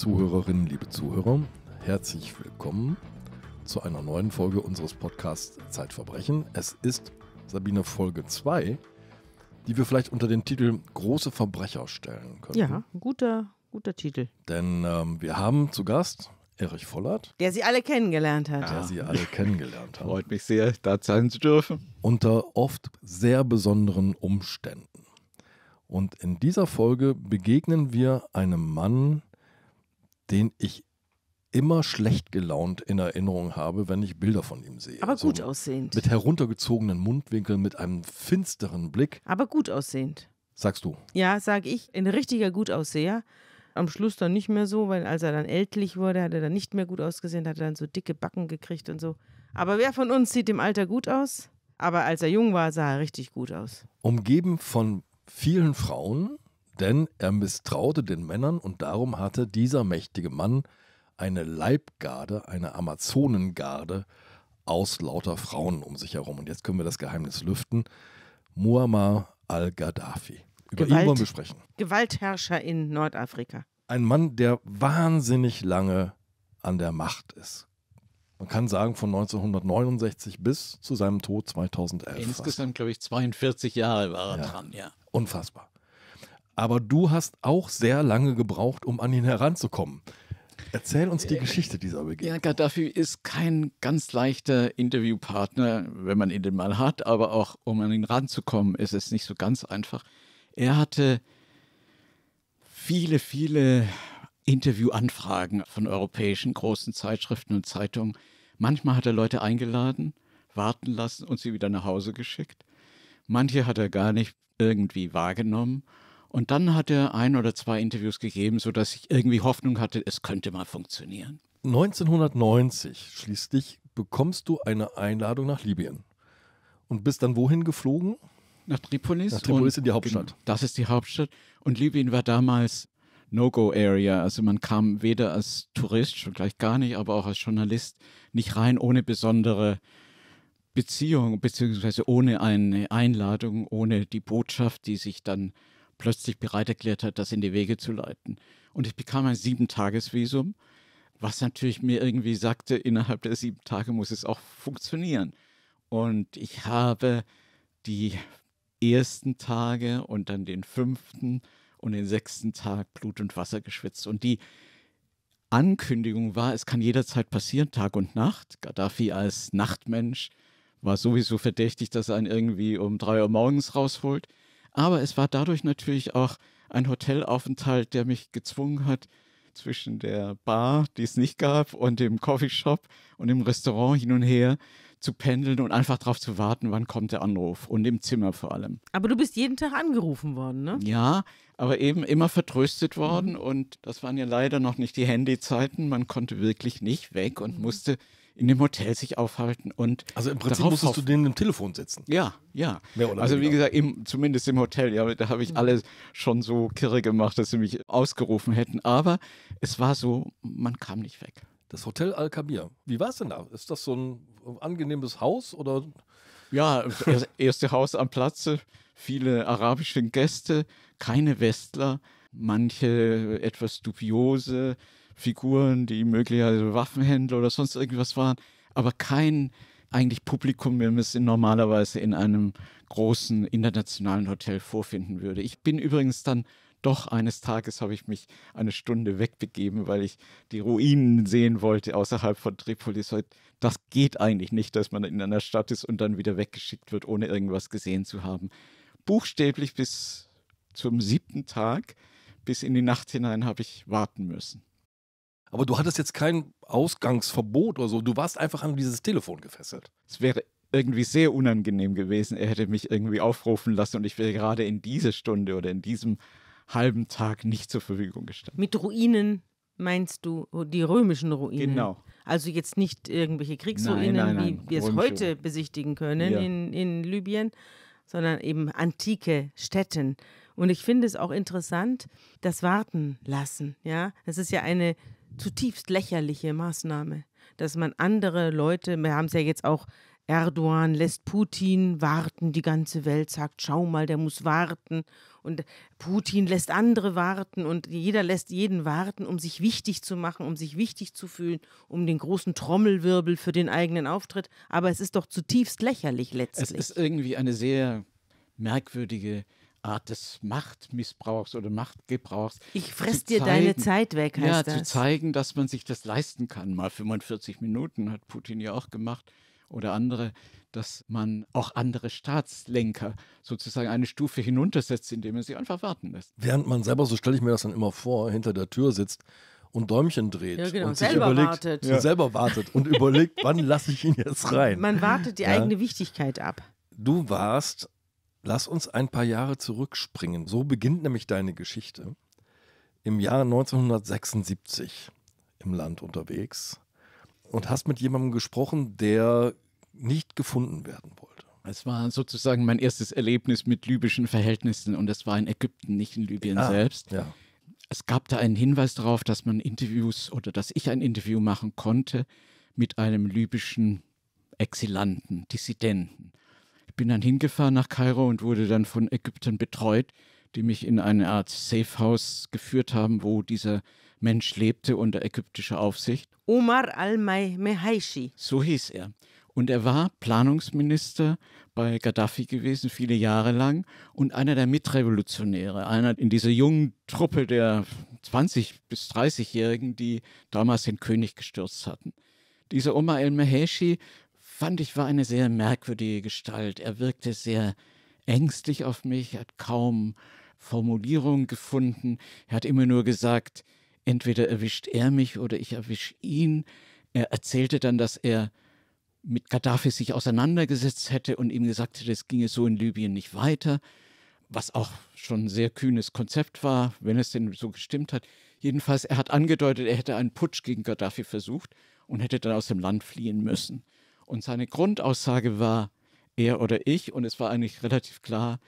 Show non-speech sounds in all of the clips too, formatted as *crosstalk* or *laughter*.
Zuhörerinnen, liebe Zuhörer, herzlich willkommen zu einer neuen Folge unseres Podcasts Zeitverbrechen. Es ist Sabine Folge 2, die wir vielleicht unter den Titel Große Verbrecher stellen können. Ja, guter, guter Titel. Denn ähm, wir haben zu Gast Erich Vollert. Der sie alle kennengelernt hat. Der ja. sie alle kennengelernt hat. Freut mich sehr, da sein zu dürfen. Unter oft sehr besonderen Umständen. Und in dieser Folge begegnen wir einem Mann, den ich immer schlecht gelaunt in Erinnerung habe, wenn ich Bilder von ihm sehe. Aber also gut so aussehend. Mit heruntergezogenen Mundwinkeln, mit einem finsteren Blick. Aber gut aussehend. Sagst du? Ja, sag ich. Ein richtiger Gutausseher. Am Schluss dann nicht mehr so, weil als er dann ältlich wurde, hat er dann nicht mehr gut ausgesehen, hat er dann so dicke Backen gekriegt und so. Aber wer von uns sieht im Alter gut aus? Aber als er jung war, sah er richtig gut aus. Umgeben von vielen Frauen, denn er misstraute den Männern und darum hatte dieser mächtige Mann eine Leibgarde, eine Amazonengarde aus lauter Frauen um sich herum. Und jetzt können wir das Geheimnis lüften. Muammar al-Gaddafi. Über Gewalt, ihn wollen wir sprechen. Gewaltherrscher in Nordafrika. Ein Mann, der wahnsinnig lange an der Macht ist. Man kann sagen, von 1969 bis zu seinem Tod 2011. Insgesamt, glaube ich, 42 Jahre war er ja. dran, ja. Unfassbar aber du hast auch sehr lange gebraucht, um an ihn heranzukommen. Erzähl uns die Geschichte dieser Begegnung. Ja, Gaddafi ist kein ganz leichter Interviewpartner, wenn man ihn denn mal hat, aber auch um an ihn ranzukommen, ist es nicht so ganz einfach. Er hatte viele, viele Interviewanfragen von europäischen großen Zeitschriften und Zeitungen. Manchmal hat er Leute eingeladen, warten lassen und sie wieder nach Hause geschickt. Manche hat er gar nicht irgendwie wahrgenommen. Und dann hat er ein oder zwei Interviews gegeben, sodass ich irgendwie Hoffnung hatte, es könnte mal funktionieren. 1990 schließlich bekommst du eine Einladung nach Libyen und bist dann wohin geflogen? Nach Tripolis. Nach Tripolis in die Hauptstadt. Genau, das ist die Hauptstadt. Und Libyen war damals No-Go-Area. Also man kam weder als Tourist, schon gleich gar nicht, aber auch als Journalist nicht rein ohne besondere Beziehung, beziehungsweise ohne eine Einladung, ohne die Botschaft, die sich dann plötzlich bereit erklärt hat, das in die Wege zu leiten. Und ich bekam ein Sieben-Tages-Visum, was natürlich mir irgendwie sagte, innerhalb der sieben Tage muss es auch funktionieren. Und ich habe die ersten Tage und dann den fünften und den sechsten Tag Blut und Wasser geschwitzt. Und die Ankündigung war, es kann jederzeit passieren, Tag und Nacht. Gaddafi als Nachtmensch war sowieso verdächtig, dass er einen irgendwie um drei Uhr morgens rausholt. Aber es war dadurch natürlich auch ein Hotelaufenthalt, der mich gezwungen hat, zwischen der Bar, die es nicht gab, und dem Coffeeshop und dem Restaurant hin und her zu pendeln und einfach darauf zu warten, wann kommt der Anruf und im Zimmer vor allem. Aber du bist jeden Tag angerufen worden, ne? Ja, aber eben immer vertröstet worden mhm. und das waren ja leider noch nicht die Handyzeiten. Man konnte wirklich nicht weg und mhm. musste in dem Hotel sich aufhalten und. Also im Prinzip musstest du denen im Telefon sitzen. Ja, ja. also wie gesagt, im, zumindest im Hotel, ja, da habe ich mhm. alle schon so kirre gemacht, dass sie mich ausgerufen hätten. Aber es war so, man kam nicht weg. Das Hotel Al-Kabir. Wie war es denn da? Ist das so ein angenehmes Haus oder? Ja, das *laughs* erste Haus am Platze, viele arabische Gäste, keine Westler, manche etwas dubiose, Figuren, die möglicherweise Waffenhändler oder sonst irgendwas waren, aber kein eigentlich Publikum, wenn man es normalerweise in einem großen internationalen Hotel vorfinden würde. Ich bin übrigens dann doch eines Tages habe ich mich eine Stunde wegbegeben, weil ich die Ruinen sehen wollte außerhalb von Tripolis. Das geht eigentlich nicht, dass man in einer Stadt ist und dann wieder weggeschickt wird, ohne irgendwas gesehen zu haben. Buchstäblich bis zum siebten Tag, bis in die Nacht hinein habe ich warten müssen. Aber du hattest jetzt kein Ausgangsverbot oder so. Du warst einfach an dieses Telefon gefesselt. Es wäre irgendwie sehr unangenehm gewesen. Er hätte mich irgendwie aufrufen lassen und ich wäre gerade in dieser Stunde oder in diesem halben Tag nicht zur Verfügung gestanden. Mit Ruinen meinst du oh, die römischen Ruinen? Genau. Also jetzt nicht irgendwelche Kriegsruinen, nein, nein, nein, wie wir es heute besichtigen können ja. in, in Libyen, sondern eben antike Städten. Und ich finde es auch interessant, das Warten lassen. Ja, das ist ja eine zutiefst lächerliche Maßnahme, dass man andere Leute, wir haben es ja jetzt auch, Erdogan lässt Putin warten, die ganze Welt sagt, schau mal, der muss warten und Putin lässt andere warten und jeder lässt jeden warten, um sich wichtig zu machen, um sich wichtig zu fühlen, um den großen Trommelwirbel für den eigenen Auftritt. Aber es ist doch zutiefst lächerlich letztlich. Es ist irgendwie eine sehr merkwürdige Art des Machtmissbrauchs oder Machtgebrauchs. Ich fress dir zeigen, deine Zeit weg, heißt ja, das. Ja, zu zeigen, dass man sich das leisten kann. Mal 45 Minuten hat Putin ja auch gemacht oder andere, dass man auch andere Staatslenker sozusagen eine Stufe hinuntersetzt, indem man sie einfach warten lässt. Während man selber, so stelle ich mir das dann immer vor, hinter der Tür sitzt und Däumchen dreht ja, genau. und sich selber überlegt, wartet. Ja. selber wartet und überlegt, wann lasse ich ihn jetzt rein. Man wartet die ja. eigene Wichtigkeit ab. Du warst Lass uns ein paar Jahre zurückspringen. So beginnt nämlich deine Geschichte. Im Jahr 1976 im Land unterwegs und hast mit jemandem gesprochen, der nicht gefunden werden wollte. Es war sozusagen mein erstes Erlebnis mit libyschen Verhältnissen und das war in Ägypten, nicht in Libyen ah, selbst. Ja. Es gab da einen Hinweis darauf, dass man Interviews oder dass ich ein Interview machen konnte mit einem libyschen Exilanten, Dissidenten bin dann hingefahren nach Kairo und wurde dann von Ägyptern betreut, die mich in eine Art Safe House geführt haben, wo dieser Mensch lebte unter ägyptischer Aufsicht. Omar al-Mehaishi. So hieß er. Und er war Planungsminister bei Gaddafi gewesen, viele Jahre lang, und einer der Mitrevolutionäre, einer in dieser jungen Truppe der 20- bis 30-Jährigen, die damals den König gestürzt hatten. Dieser Omar el-Meheshi fand ich, war eine sehr merkwürdige Gestalt. Er wirkte sehr ängstlich auf mich, hat kaum Formulierungen gefunden. Er hat immer nur gesagt, entweder erwischt er mich oder ich erwische ihn. Er erzählte dann, dass er mit Gaddafi sich auseinandergesetzt hätte und ihm gesagt hätte, es ginge so in Libyen nicht weiter, was auch schon ein sehr kühnes Konzept war, wenn es denn so gestimmt hat. Jedenfalls, er hat angedeutet, er hätte einen Putsch gegen Gaddafi versucht und hätte dann aus dem Land fliehen müssen. Und seine Grundaussage war, er oder ich, und es war eigentlich relativ klar,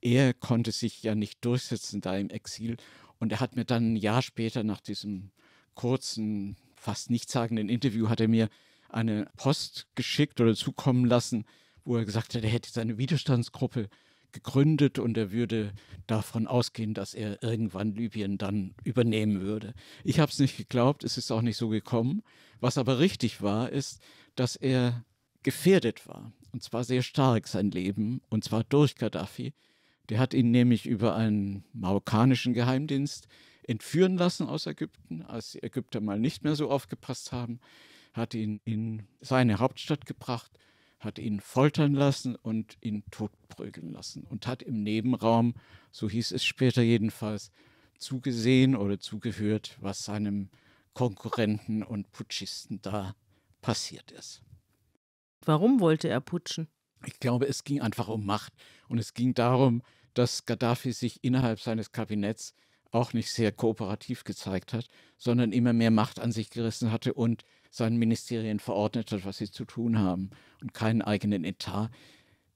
er konnte sich ja nicht durchsetzen da im Exil. Und er hat mir dann ein Jahr später nach diesem kurzen, fast nichtssagenden Interview, hat er mir eine Post geschickt oder zukommen lassen, wo er gesagt hat, er hätte seine Widerstandsgruppe gegründet und er würde davon ausgehen, dass er irgendwann Libyen dann übernehmen würde. Ich habe es nicht geglaubt, es ist auch nicht so gekommen. Was aber richtig war, ist, dass er gefährdet war. Und zwar sehr stark sein Leben, und zwar durch Gaddafi. Der hat ihn nämlich über einen marokkanischen Geheimdienst entführen lassen aus Ägypten, als die Ägypter mal nicht mehr so aufgepasst haben, hat ihn in seine Hauptstadt gebracht, hat ihn foltern lassen und ihn totprügeln lassen und hat im Nebenraum, so hieß es später jedenfalls, zugesehen oder zugehört, was seinem Konkurrenten und Putschisten da passiert ist. Warum wollte er putschen? Ich glaube, es ging einfach um Macht und es ging darum, dass Gaddafi sich innerhalb seines Kabinetts auch nicht sehr kooperativ gezeigt hat, sondern immer mehr Macht an sich gerissen hatte und seinen Ministerien verordnet hat, was sie zu tun haben und keinen eigenen Etat.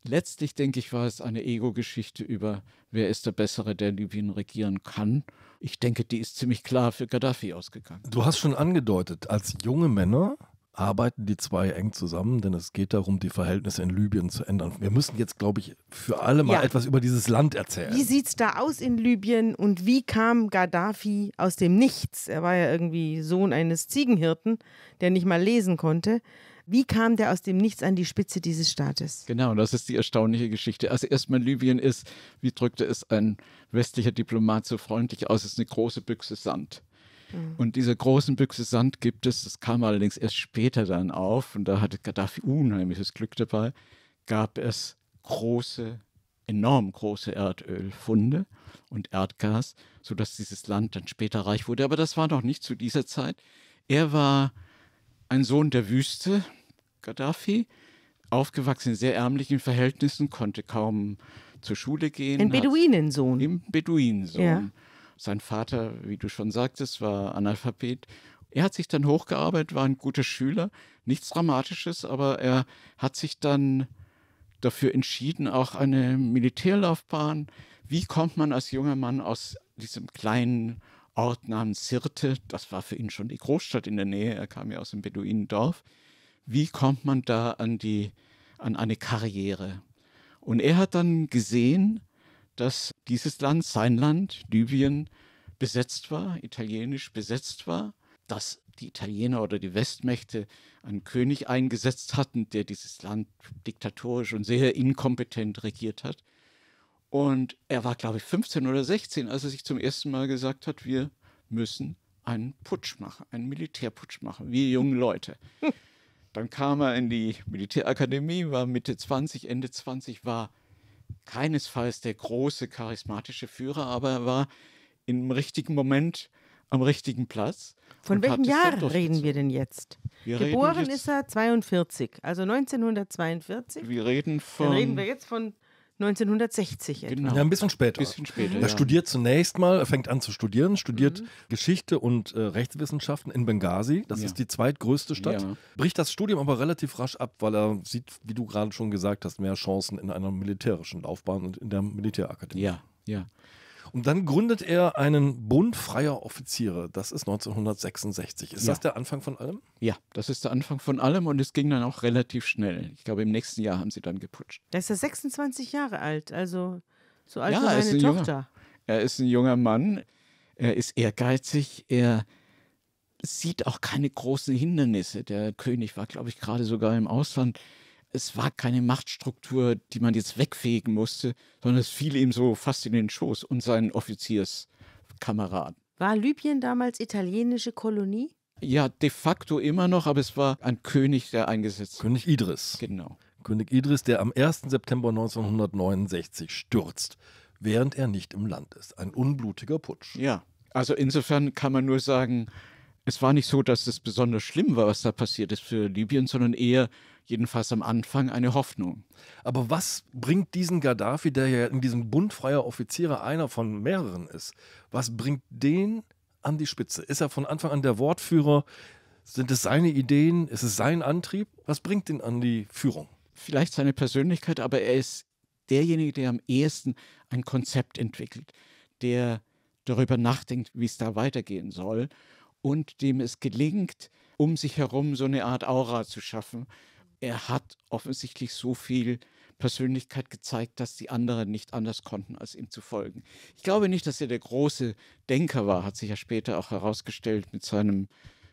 Letztlich, denke ich, war es eine Ego-Geschichte über, wer ist der Bessere, der Libyen regieren kann. Ich denke, die ist ziemlich klar für Gaddafi ausgegangen. Du hast schon angedeutet, als junge Männer arbeiten die zwei eng zusammen, denn es geht darum, die Verhältnisse in Libyen zu ändern. Wir müssen jetzt, glaube ich, für alle mal ja. etwas über dieses Land erzählen. Wie sieht es da aus in Libyen und wie kam Gaddafi aus dem Nichts? Er war ja irgendwie Sohn eines Ziegenhirten, der nicht mal lesen konnte. Wie kam der aus dem Nichts an die Spitze dieses Staates? Genau, das ist die erstaunliche Geschichte. Also erstmal Libyen ist, wie drückte es ein westlicher Diplomat so freundlich aus, ist eine große Büchse Sand. Mhm. Und diese großen Büchse Sand gibt es, das kam allerdings erst später dann auf und da hatte Gaddafi unheimliches Glück dabei, gab es große, enorm große Erdölfunde und Erdgas, sodass dieses Land dann später reich wurde. Aber das war noch nicht zu dieser Zeit. Er war ein Sohn der Wüste, Gaddafi, aufgewachsen in sehr ärmlichen Verhältnissen, konnte kaum zur Schule gehen. Ein Beduinensohn. Im Beduinensohn. Ja. Sein Vater, wie du schon sagtest, war Analphabet. Er hat sich dann hochgearbeitet, war ein guter Schüler, nichts Dramatisches, aber er hat sich dann dafür entschieden, auch eine Militärlaufbahn. Wie kommt man als junger Mann aus diesem kleinen Ort namens Sirte, das war für ihn schon die Großstadt in der Nähe, er kam ja aus dem Beduinendorf, wie kommt man da an, die, an eine Karriere? Und er hat dann gesehen, dass dieses Land, sein Land, Libyen, besetzt war, italienisch besetzt war, dass die Italiener oder die Westmächte einen König eingesetzt hatten, der dieses Land diktatorisch und sehr inkompetent regiert hat. Und er war, glaube ich, 15 oder 16, als er sich zum ersten Mal gesagt hat, wir müssen einen Putsch machen, einen Militärputsch machen, wir jungen Leute. *laughs* Dann kam er in die Militärakademie, war Mitte 20, Ende 20, war keinesfalls der große charismatische Führer, aber er war im richtigen Moment am richtigen Platz. Von welchem Jahr reden wir denn jetzt? Wir Geboren jetzt, ist er 42, also 1942. Wir reden von. Dann reden wir jetzt von 1960 etwa. Genau. Ja, ein bisschen später. bisschen später. Er studiert zunächst mal, er fängt an zu studieren, studiert mhm. Geschichte und äh, Rechtswissenschaften in Benghazi. Das ja. ist die zweitgrößte Stadt. Ja. Bricht das Studium aber relativ rasch ab, weil er sieht, wie du gerade schon gesagt hast, mehr Chancen in einer militärischen Laufbahn und in der Militärakademie. Ja, ja. Und dann gründet er einen Bund freier Offiziere. Das ist 1966. Ist ja. das der Anfang von allem? Ja, das ist der Anfang von allem und es ging dann auch relativ schnell. Ich glaube, im nächsten Jahr haben sie dann geputscht. Da ist er 26 Jahre alt, also so alt ja, wie meine Tochter. Junger, er ist ein junger Mann, er ist ehrgeizig, er sieht auch keine großen Hindernisse. Der König war, glaube ich, gerade sogar im Ausland es war keine Machtstruktur, die man jetzt wegfegen musste, sondern es fiel ihm so fast in den Schoß und seinen Offizierskameraden. War Libyen damals italienische Kolonie? Ja, de facto immer noch, aber es war ein König, der eingesetzt wurde. König Idris. Genau. König Idris, der am 1. September 1969 stürzt, während er nicht im Land ist. Ein unblutiger Putsch. Ja, also insofern kann man nur sagen, es war nicht so, dass es besonders schlimm war, was da passiert ist für Libyen, sondern eher jedenfalls am Anfang eine Hoffnung. Aber was bringt diesen Gaddafi, der ja in diesem Bund freier Offiziere einer von mehreren ist, was bringt den an die Spitze? Ist er von Anfang an der Wortführer? Sind es seine Ideen? Ist es sein Antrieb? Was bringt ihn an die Führung? Vielleicht seine Persönlichkeit, aber er ist derjenige, der am ehesten ein Konzept entwickelt, der darüber nachdenkt, wie es da weitergehen soll und dem es gelingt, um sich herum so eine Art Aura zu schaffen. Er hat offensichtlich so viel Persönlichkeit gezeigt, dass die anderen nicht anders konnten, als ihm zu folgen. Ich glaube nicht, dass er der große Denker war, hat sich ja später auch herausgestellt mit seinem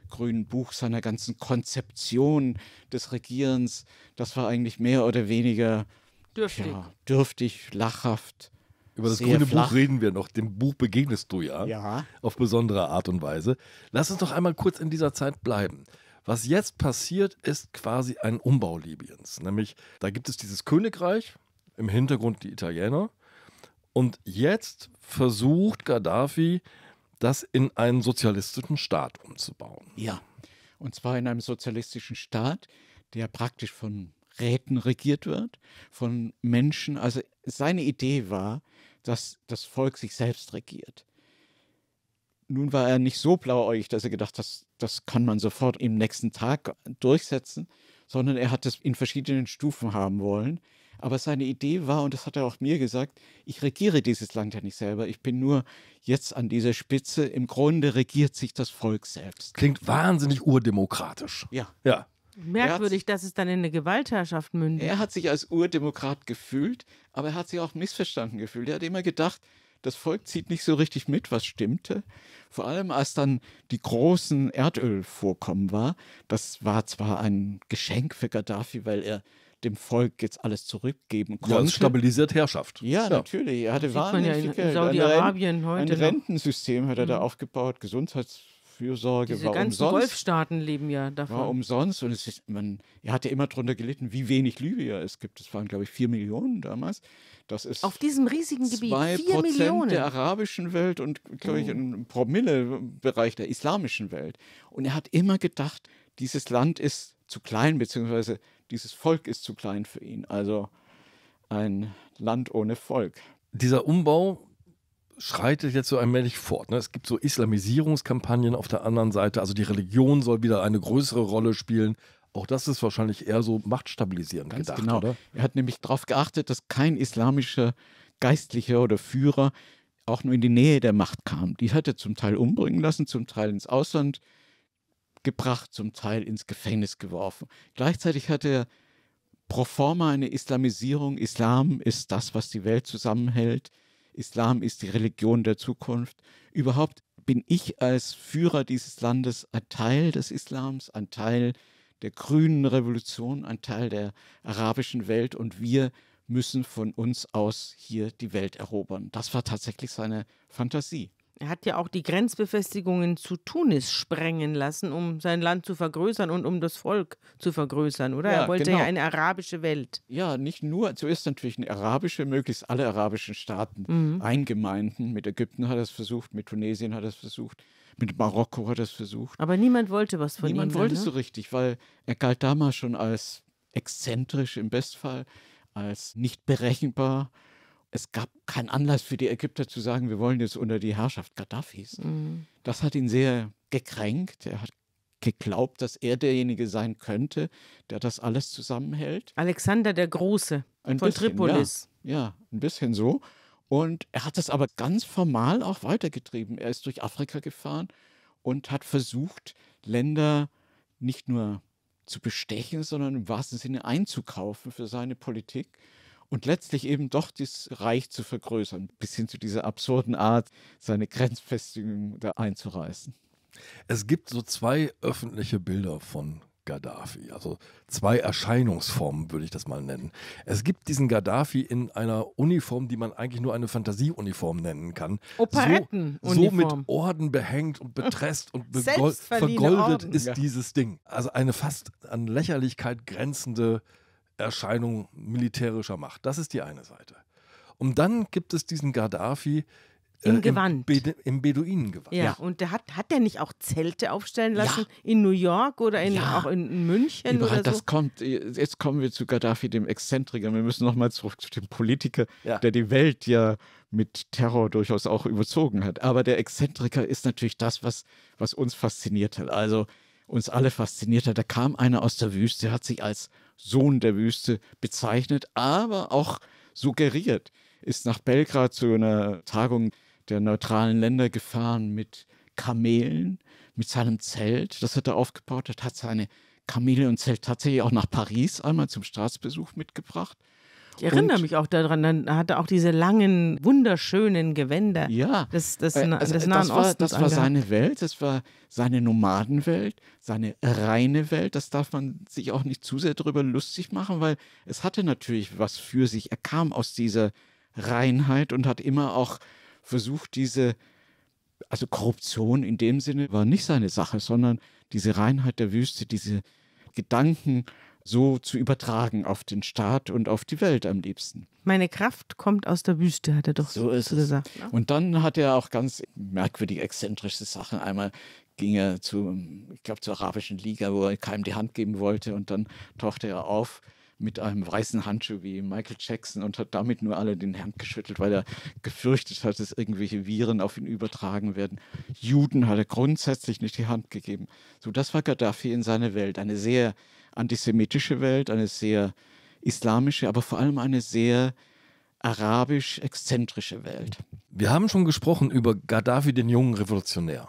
grünen Buch, seiner ganzen Konzeption des Regierens. Das war eigentlich mehr oder weniger dürftig, ja, dürftig lachhaft. Über das Sehr grüne flach. Buch reden wir noch. Dem Buch begegnest du ja, ja auf besondere Art und Weise. Lass uns doch einmal kurz in dieser Zeit bleiben. Was jetzt passiert, ist quasi ein Umbau Libyens. Nämlich, da gibt es dieses Königreich, im Hintergrund die Italiener. Und jetzt versucht Gaddafi, das in einen sozialistischen Staat umzubauen. Ja, und zwar in einem sozialistischen Staat, der praktisch von Räten regiert wird, von Menschen. Also seine Idee war, dass das Volk sich selbst regiert. Nun war er nicht so blauäugig, dass er gedacht hat, das, das kann man sofort im nächsten Tag durchsetzen, sondern er hat es in verschiedenen Stufen haben wollen. Aber seine Idee war, und das hat er auch mir gesagt, ich regiere dieses Land ja nicht selber. Ich bin nur jetzt an dieser Spitze. Im Grunde regiert sich das Volk selbst. Klingt wahnsinnig urdemokratisch. Ja. Ja. Merkwürdig, dass es dann in eine Gewaltherrschaft mündet. Er hat sich als Urdemokrat gefühlt, aber er hat sich auch missverstanden gefühlt. Er hat immer gedacht, das Volk zieht nicht so richtig mit, was stimmte. Vor allem, als dann die großen Erdölvorkommen war. Das war zwar ein Geschenk für Gaddafi, weil er dem Volk jetzt alles zurückgeben konnte. Ja, stabilisiert Herrschaft. Ja, ja. natürlich. Er hatte wahnsinnig ja in Saudi-Arabien heute. Ein Rentensystem hat er da mhm. aufgebaut, Gesundheits Fürsorge Diese war ganzen umsonst. Golfstaaten leben ja davon. War umsonst und es ist, man, er hatte immer darunter gelitten, wie wenig Libyer es gibt. Es waren, glaube ich, vier Millionen damals. Das ist Auf diesem riesigen Gebiet, vier Prozent Millionen. der arabischen Welt und, glaube ich, oh. ein Promille-Bereich der islamischen Welt. Und er hat immer gedacht, dieses Land ist zu klein, beziehungsweise dieses Volk ist zu klein für ihn. Also ein Land ohne Volk. Dieser Umbau schreitet jetzt so allmählich fort. Ne? Es gibt so Islamisierungskampagnen auf der anderen Seite. Also die Religion soll wieder eine größere Rolle spielen. Auch das ist wahrscheinlich eher so machtstabilisierend Ganz gedacht, genau. oder? Er hat nämlich darauf geachtet, dass kein islamischer Geistlicher oder Führer auch nur in die Nähe der Macht kam. Die hat er zum Teil umbringen lassen, zum Teil ins Ausland gebracht, zum Teil ins Gefängnis geworfen. Gleichzeitig hat er pro forma eine Islamisierung. Islam ist das, was die Welt zusammenhält. Islam ist die Religion der Zukunft. Überhaupt bin ich als Führer dieses Landes ein Teil des Islams, ein Teil der grünen Revolution, ein Teil der arabischen Welt und wir müssen von uns aus hier die Welt erobern. Das war tatsächlich seine Fantasie. Er hat ja auch die Grenzbefestigungen zu Tunis sprengen lassen, um sein Land zu vergrößern und um das Volk zu vergrößern, oder? Ja, er wollte genau. ja eine arabische Welt. Ja, nicht nur, zuerst natürlich eine arabische, möglichst alle arabischen Staaten mhm. eingemeinden. Mit Ägypten hat er es versucht, mit Tunesien hat er es versucht, mit Marokko hat er es versucht. Aber niemand wollte was von niemand ihm. Niemand wollte ne? so richtig, weil er galt damals schon als exzentrisch im Bestfall, als nicht berechenbar es gab keinen Anlass für die Ägypter zu sagen, wir wollen jetzt unter die Herrschaft Gaddafis. Mhm. Das hat ihn sehr gekränkt. Er hat geglaubt, dass er derjenige sein könnte, der das alles zusammenhält. Alexander der Große ein von bisschen, Tripolis. Ja, ja, ein bisschen so. Und er hat das aber ganz formal auch weitergetrieben. Er ist durch Afrika gefahren und hat versucht, Länder nicht nur zu bestechen, sondern im wahrsten Sinne einzukaufen für seine Politik und letztlich eben doch das Reich zu vergrößern, bis hin zu dieser absurden Art, seine Grenzfestigung da einzureißen. Es gibt so zwei öffentliche Bilder von Gaddafi. Also zwei Erscheinungsformen würde ich das mal nennen. Es gibt diesen Gaddafi in einer Uniform, die man eigentlich nur eine Fantasieuniform nennen kann. Operetten. So, so mit Orden behängt und betresst und vergoldet Orden. ist dieses Ding. Also eine fast an Lächerlichkeit grenzende Erscheinung militärischer Macht. Das ist die eine Seite. Und dann gibt es diesen Gaddafi, äh, im Gewand. Im, Be im Beduinengewand. Ja, und der hat, hat der nicht auch Zelte aufstellen lassen ja. in New York oder in, ja. auch in München? Überall, oder so? das kommt. Jetzt kommen wir zu Gaddafi, dem Exzentriker. Wir müssen nochmal zurück zu dem Politiker, der die Welt ja mit Terror durchaus auch überzogen hat. Aber der Exzentriker ist natürlich das, was, was uns fasziniert hat. Also uns alle fasziniert hat. Da kam einer aus der Wüste, hat sich als Sohn der Wüste bezeichnet, aber auch suggeriert, ist nach Belgrad zu einer Tagung der neutralen Länder gefahren mit Kamelen, mit seinem Zelt, das er da aufgebaut hat, hat seine Kamele und Zelt tatsächlich auch nach Paris einmal zum Staatsbesuch mitgebracht ich erinnere und mich auch daran, dann hat er auch diese langen, wunderschönen Gewänder. Ja. Des, des, äh, also, des äh, Nahen das war, Ostens das war seine Welt, das war seine Nomadenwelt, seine reine Welt. Das darf man sich auch nicht zu sehr darüber lustig machen, weil es hatte natürlich was für sich. Er kam aus dieser Reinheit und hat immer auch versucht, diese, also Korruption in dem Sinne war nicht seine Sache, sondern diese Reinheit der Wüste, diese Gedanken so zu übertragen auf den Staat und auf die Welt am liebsten. Meine Kraft kommt aus der Wüste, hat er doch so, so gesagt. Ne? Und dann hat er auch ganz merkwürdig exzentrische Sachen. Einmal ging er zu, ich glaube, zur Arabischen Liga, wo er keinem die Hand geben wollte und dann tauchte er auf mit einem weißen Handschuh wie Michael Jackson und hat damit nur alle den Hand geschüttelt, weil er gefürchtet hat, dass irgendwelche Viren auf ihn übertragen werden. Juden hat er grundsätzlich nicht die Hand gegeben. So, das war Gaddafi in seiner Welt, eine sehr antisemitische Welt, eine sehr islamische, aber vor allem eine sehr arabisch-exzentrische Welt. Wir haben schon gesprochen über Gaddafi, den jungen Revolutionär.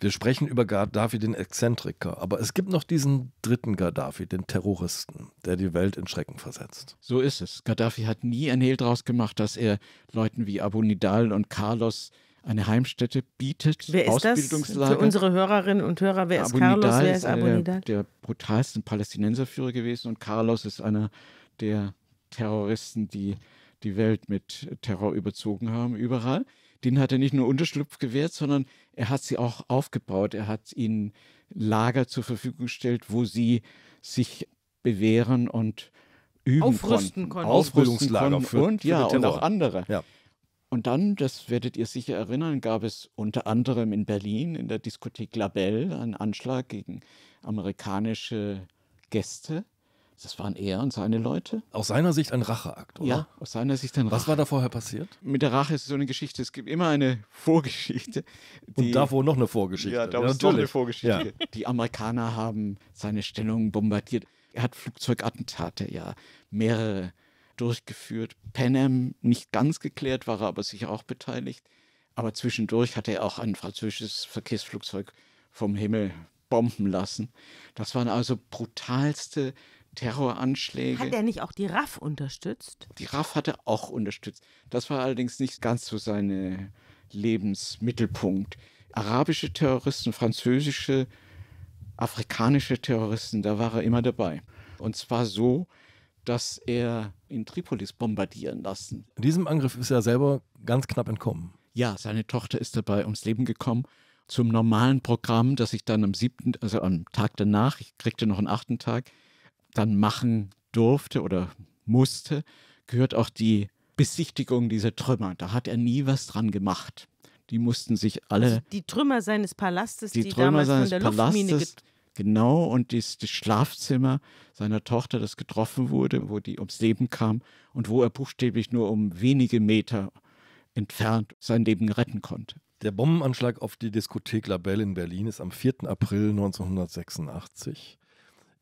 Wir sprechen über Gaddafi, den Exzentriker, aber es gibt noch diesen dritten Gaddafi, den Terroristen, der die Welt in Schrecken versetzt. So ist es. Gaddafi hat nie ein Hehl draus gemacht, dass er Leuten wie Abu Nidal und Carlos eine Heimstätte bietet. Wer ist Ausbildungslager. das? Für unsere Hörerinnen und Hörer, wer ist Abunidal Carlos, wer ist, Abunidal? Der, der brutalsten Palästinenserführer gewesen und Carlos ist einer der Terroristen, die die Welt mit Terror überzogen haben, überall. Den hat er nicht nur Unterschlupf gewährt, sondern er hat sie auch aufgebaut. Er hat ihnen Lager zur Verfügung gestellt, wo sie sich bewähren und üben Aufrüsten konnten. Aufrüsten Ausbildungslager konnten für, und für ja, und auch andere. Ja. Und dann, das werdet ihr sicher erinnern, gab es unter anderem in Berlin in der Diskothek Labelle einen Anschlag gegen amerikanische Gäste. Das waren er und seine Leute. Aus seiner Sicht ein Racheakt, oder? Ja, aus seiner Sicht ein Racheakt. Was war da vorher passiert? Mit der Rache ist so eine Geschichte. Es gibt immer eine *laughs* Vorgeschichte. Und davor noch eine Vorgeschichte. Ja, da ja, noch eine Vorgeschichte. Ja. Die Amerikaner haben seine Stellung bombardiert. Er hat Flugzeugattentate, ja, mehrere durchgeführt. Penem nicht ganz geklärt, war er aber sicher auch beteiligt. Aber zwischendurch hat er auch ein französisches Verkehrsflugzeug vom Himmel bomben lassen. Das waren also brutalste Terroranschläge. Hat er nicht auch die RAF unterstützt? Die RAF hat er auch unterstützt. Das war allerdings nicht ganz so sein Lebensmittelpunkt. Arabische Terroristen, französische, afrikanische Terroristen, da war er immer dabei. Und zwar so, dass er in Tripolis bombardieren lassen. In Diesem Angriff ist er selber ganz knapp entkommen. Ja, seine Tochter ist dabei ums Leben gekommen. Zum normalen Programm, das ich dann am siebten, also am Tag danach, ich kriegte noch einen achten Tag, dann machen durfte oder musste, gehört auch die Besichtigung dieser Trümmer. Da hat er nie was dran gemacht. Die mussten sich alle. Also die Trümmer seines Palastes, die, die damals von der Palastes, Luftmine genau und dies, das Schlafzimmer seiner Tochter, das getroffen wurde, wo die ums Leben kam und wo er buchstäblich nur um wenige Meter entfernt sein Leben retten konnte. Der Bombenanschlag auf die Diskothek Labelle in Berlin ist am 4. April 1986.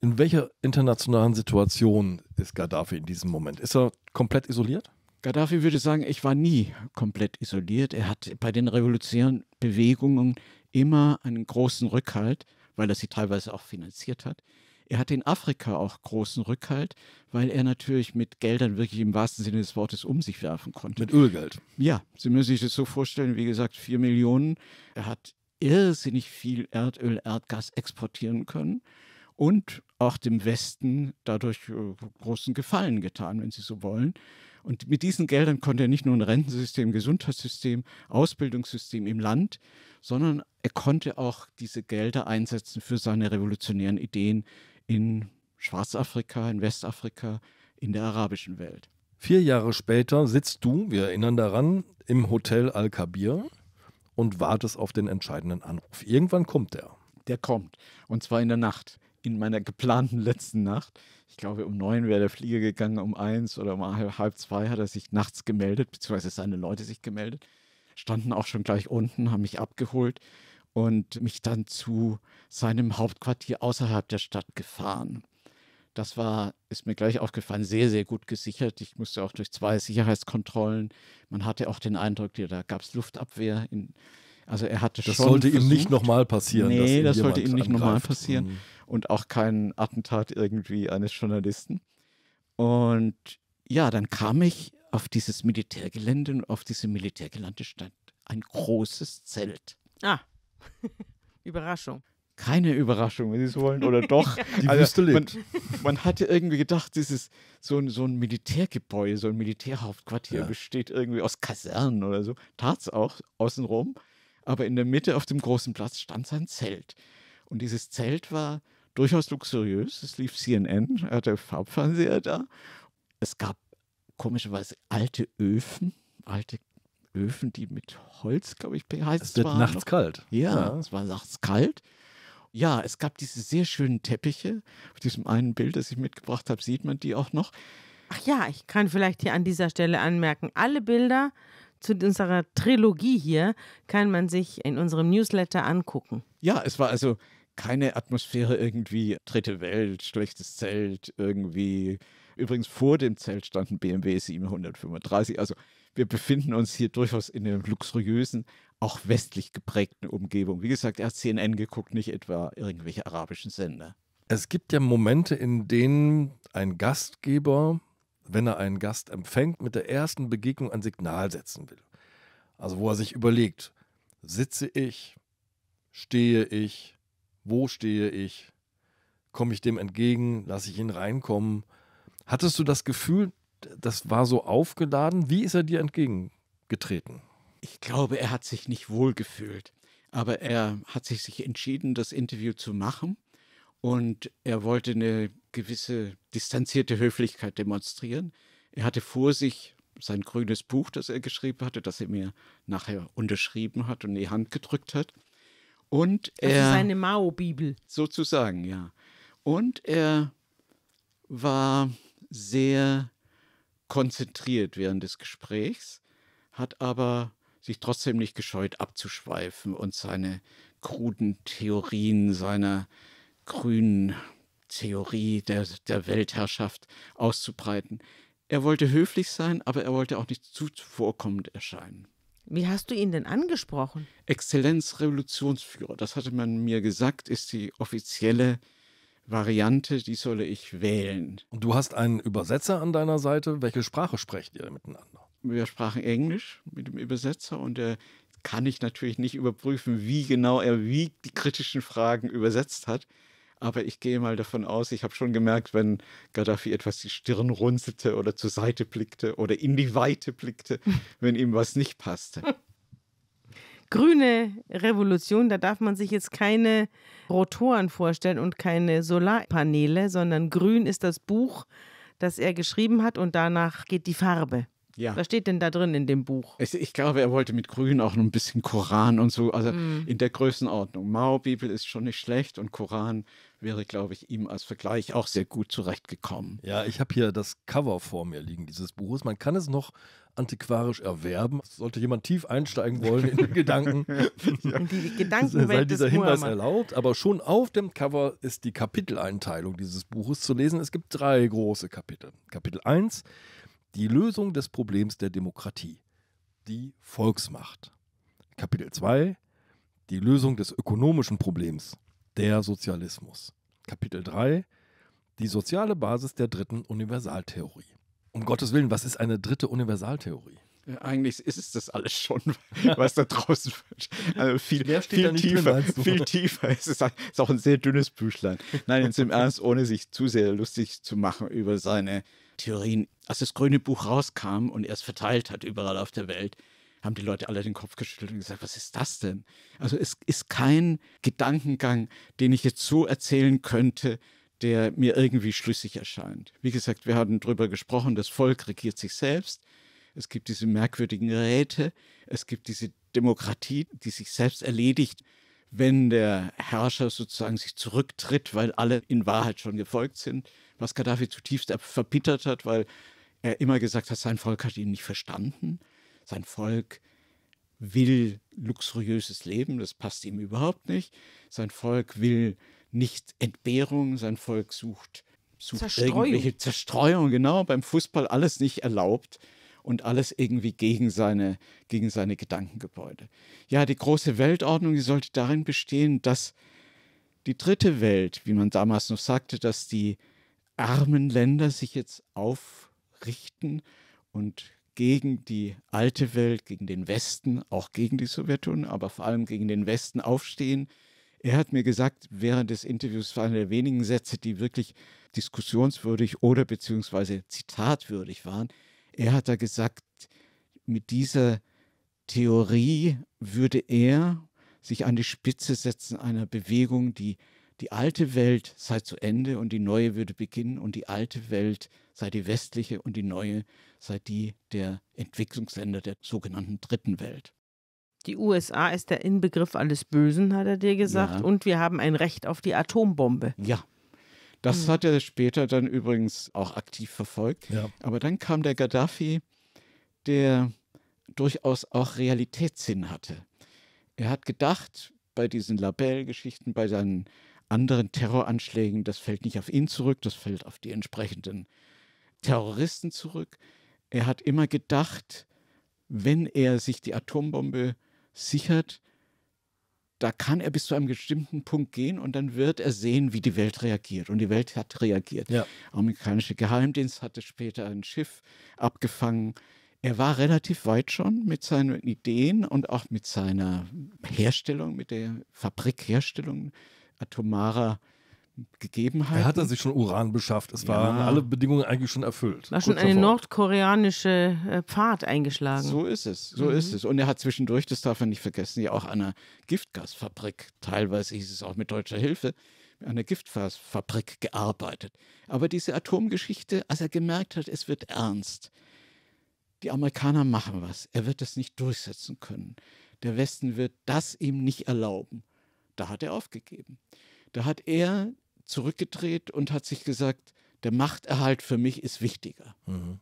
In welcher internationalen Situation ist Gaddafi in diesem Moment? Ist er komplett isoliert? Gaddafi würde sagen, ich war nie komplett isoliert. Er hat bei den revolutionären Bewegungen immer einen großen Rückhalt weil er sie teilweise auch finanziert hat. Er hatte in Afrika auch großen Rückhalt, weil er natürlich mit Geldern wirklich im wahrsten Sinne des Wortes um sich werfen konnte. Mit Ölgeld. Ja, Sie müssen sich das so vorstellen, wie gesagt, vier Millionen. Er hat irrsinnig viel Erdöl, Erdgas exportieren können und auch dem Westen dadurch äh, großen Gefallen getan, wenn Sie so wollen. Und mit diesen Geldern konnte er nicht nur ein Rentensystem, Gesundheitssystem, Ausbildungssystem im Land, sondern er konnte auch diese Gelder einsetzen für seine revolutionären Ideen in Schwarzafrika, in Westafrika, in der arabischen Welt. Vier Jahre später sitzt du, wir erinnern daran, im Hotel Al-Kabir und wartest auf den entscheidenden Anruf. Irgendwann kommt er. Der kommt. Und zwar in der Nacht in meiner geplanten letzten Nacht. Ich glaube, um neun wäre der Flieger gegangen, um eins oder um halb zwei hat er sich nachts gemeldet, beziehungsweise seine Leute sich gemeldet, standen auch schon gleich unten, haben mich abgeholt und mich dann zu seinem Hauptquartier außerhalb der Stadt gefahren. Das war, ist mir gleich aufgefallen, sehr, sehr gut gesichert. Ich musste auch durch zwei Sicherheitskontrollen. Man hatte auch den Eindruck, da gab es Luftabwehr. In, also er hatte das schon. Das sollte versucht, ihm nicht nochmal passieren. Nee, das sollte ihm nicht nochmal passieren. Mhm und auch kein Attentat irgendwie eines Journalisten. Und ja, dann kam ich auf dieses Militärgelände und auf diesem Militärgelände stand ein großes Zelt. Ah, *laughs* Überraschung. Keine Überraschung, wenn Sie es wollen, oder doch. *laughs* Die also, Wüste lebt. Man, *laughs* man, hatte irgendwie gedacht, dieses, so, ein, so ein Militärgebäude, so ein Militärhauptquartier ja. besteht irgendwie aus Kasernen oder so. Tat es auch, außenrum. Aber in der Mitte auf dem großen Platz stand sein Zelt. Und dieses Zelt war durchaus luxuriös. Es lief CNN, hatte Farbfernseher da. Es gab komischerweise alte Öfen, alte Öfen, die mit Holz, glaube ich, beheizt waren. Es wird nachts kalt. Ja, ja, es war nachts kalt. Ja, es gab diese sehr schönen Teppiche. Auf diesem einen Bild, das ich mitgebracht habe, sieht man die auch noch. Ach ja, ich kann vielleicht hier an dieser Stelle anmerken, alle Bilder zu unserer Trilogie hier kann man sich in unserem Newsletter angucken. Ja, es war also keine Atmosphäre irgendwie dritte Welt, schlechtes Zelt, irgendwie. Übrigens vor dem Zelt stand ein BMW 735. Also wir befinden uns hier durchaus in einer luxuriösen, auch westlich geprägten Umgebung. Wie gesagt, er hat CNN geguckt, nicht etwa irgendwelche arabischen Sender. Es gibt ja Momente, in denen ein Gastgeber, wenn er einen Gast empfängt, mit der ersten Begegnung ein Signal setzen will. Also wo er sich überlegt, sitze ich, stehe ich, wo stehe ich? Komme ich dem entgegen? Lasse ich ihn reinkommen? Hattest du das Gefühl, das war so aufgeladen? Wie ist er dir entgegengetreten? Ich glaube, er hat sich nicht wohl gefühlt, aber er hat sich, sich entschieden, das Interview zu machen und er wollte eine gewisse distanzierte Höflichkeit demonstrieren. Er hatte vor sich sein grünes Buch, das er geschrieben hatte, das er mir nachher unterschrieben hat und in die Hand gedrückt hat. Und er, das ist eine Mao-Bibel. Sozusagen, ja. Und er war sehr konzentriert während des Gesprächs, hat aber sich trotzdem nicht gescheut, abzuschweifen und seine kruden Theorien seiner grünen Theorie der, der Weltherrschaft auszubreiten. Er wollte höflich sein, aber er wollte auch nicht zuvorkommend erscheinen. Wie hast du ihn denn angesprochen? Exzellenzrevolutionsführer, das hatte man mir gesagt, ist die offizielle Variante, die solle ich wählen. Und du hast einen Übersetzer an deiner Seite. Welche Sprache sprecht ihr miteinander? Wir sprachen Englisch mit dem Übersetzer und der kann ich natürlich nicht überprüfen, wie genau er wie die kritischen Fragen übersetzt hat. Aber ich gehe mal davon aus, ich habe schon gemerkt, wenn Gaddafi etwas die Stirn runzelte oder zur Seite blickte oder in die Weite blickte, *laughs* wenn ihm was nicht passte. Grüne Revolution, da darf man sich jetzt keine Rotoren vorstellen und keine Solarpaneele, sondern grün ist das Buch, das er geschrieben hat und danach geht die Farbe. Ja. Was steht denn da drin in dem Buch? Ich, ich glaube, er wollte mit Grün auch noch ein bisschen Koran und so, also mm. in der Größenordnung. Mao-Bibel ist schon nicht schlecht und Koran wäre, glaube ich, ihm als Vergleich auch sehr gut zurechtgekommen. Ja, ich habe hier das Cover vor mir liegen, dieses Buches. Man kann es noch antiquarisch erwerben. Sollte jemand tief einsteigen wollen in den *laughs* Gedanken, ja. die Gedankenwelt sei dieser Hinweis Muhammad. erlaubt. Aber schon auf dem Cover ist die Kapiteleinteilung dieses Buches zu lesen. Es gibt drei große Kapitel. Kapitel 1 die Lösung des Problems der Demokratie. Die Volksmacht. Kapitel 2. Die Lösung des ökonomischen Problems. Der Sozialismus. Kapitel 3. Die soziale Basis der dritten Universaltheorie. Um Gottes Willen, was ist eine dritte Universaltheorie? Ja, äh, eigentlich ist es das alles schon, *laughs* was da draußen also viel, viel tiefer, drin, viel tiefer. Es ist, ist, auch ein sehr dünnes Büchlein. Nein, jetzt im *laughs* Ernst, ohne sich zu sehr lustig zu machen über seine Theorien als das grüne Buch rauskam und er es verteilt hat überall auf der Welt, haben die Leute alle den Kopf geschüttelt und gesagt, was ist das denn? Also es ist kein Gedankengang, den ich jetzt so erzählen könnte, der mir irgendwie schlüssig erscheint. Wie gesagt, wir hatten darüber gesprochen, das Volk regiert sich selbst. Es gibt diese merkwürdigen Räte, es gibt diese Demokratie, die sich selbst erledigt, wenn der Herrscher sozusagen sich zurücktritt, weil alle in Wahrheit schon gefolgt sind, was Gaddafi zutiefst verbittert hat, weil er immer gesagt hat, sein Volk hat ihn nicht verstanden. Sein Volk will luxuriöses Leben, das passt ihm überhaupt nicht. Sein Volk will nicht Entbehrung, sein Volk sucht, sucht Zerstreuung. irgendwelche Zerstreuung, genau, beim Fußball alles nicht erlaubt und alles irgendwie gegen seine, gegen seine Gedankengebäude. Ja, die große Weltordnung, die sollte darin bestehen, dass die dritte Welt, wie man damals noch sagte, dass die armen Länder sich jetzt auf richten und gegen die alte Welt, gegen den Westen, auch gegen die Sowjetunion, aber vor allem gegen den Westen aufstehen. Er hat mir gesagt, während des Interviews war einer der wenigen Sätze, die wirklich diskussionswürdig oder beziehungsweise zitatwürdig waren. Er hat da gesagt, mit dieser Theorie würde er sich an die Spitze setzen einer Bewegung, die die alte Welt sei zu Ende und die neue würde beginnen und die alte Welt sei die westliche und die neue sei die der Entwicklungsländer der sogenannten Dritten Welt. Die USA ist der Inbegriff alles Bösen, hat er dir gesagt, ja. und wir haben ein Recht auf die Atombombe. Ja. Das mhm. hat er später dann übrigens auch aktiv verfolgt. Ja. Aber dann kam der Gaddafi, der durchaus auch Realitätssinn hatte. Er hat gedacht, bei diesen Labell-Geschichten, bei seinen anderen Terroranschlägen, das fällt nicht auf ihn zurück, das fällt auf die entsprechenden Terroristen zurück. Er hat immer gedacht, wenn er sich die Atombombe sichert, da kann er bis zu einem bestimmten Punkt gehen und dann wird er sehen, wie die Welt reagiert. Und die Welt hat reagiert. Ja. Der amerikanische Geheimdienst hatte später ein Schiff abgefangen. Er war relativ weit schon mit seinen Ideen und auch mit seiner Herstellung, mit der Fabrikherstellung atomarer äh, Gegebenheiten. Er hatte sich schon Uran beschafft. Es ja. waren alle Bedingungen eigentlich schon erfüllt. War schon eine davor. nordkoreanische äh, Pfad eingeschlagen. So ist es, so mhm. ist es. Und er hat zwischendurch, das darf man nicht vergessen, ja auch an einer Giftgasfabrik, teilweise hieß es auch mit deutscher Hilfe, an einer Giftgasfabrik gearbeitet. Aber diese Atomgeschichte, als er gemerkt hat, es wird ernst, die Amerikaner machen was, er wird das nicht durchsetzen können. Der Westen wird das ihm nicht erlauben. Da hat er aufgegeben. Da hat er zurückgedreht und hat sich gesagt, der Machterhalt für mich ist wichtiger. Mhm.